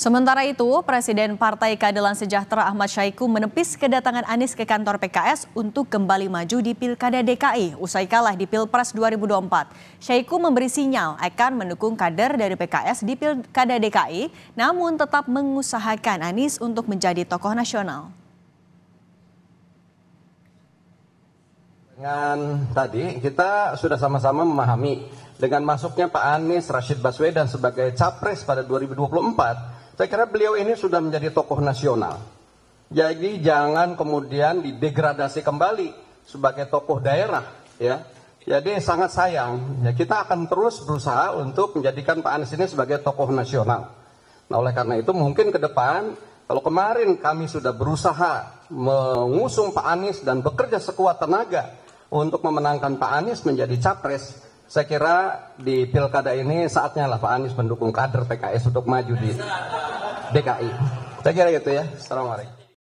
Sementara itu, Presiden Partai Keadilan Sejahtera Ahmad Syaiqo menepis kedatangan Anies ke kantor PKS untuk kembali maju di Pilkada DKI usai kalah di Pilpres 2024. Syaiqo memberi sinyal akan mendukung kader dari PKS di Pilkada DKI, namun tetap mengusahakan Anies untuk menjadi tokoh nasional. Dengan tadi kita sudah sama-sama memahami dengan masuknya Pak Anies Rashid Baswedan sebagai capres pada 2024 saya kira beliau ini sudah menjadi tokoh nasional. Jadi jangan kemudian didegradasi kembali sebagai tokoh daerah, ya. Jadi sangat sayang. Ya, kita akan terus berusaha untuk menjadikan Pak Anies ini sebagai tokoh nasional. Nah, oleh karena itu mungkin ke depan kalau kemarin kami sudah berusaha mengusung Pak Anies dan bekerja sekuat tenaga untuk memenangkan Pak Anies menjadi capres, saya kira di pilkada ini saatnya lah Pak Anies mendukung kader PKS untuk maju di DKI. Saya kira gitu ya. Assalamualaikum.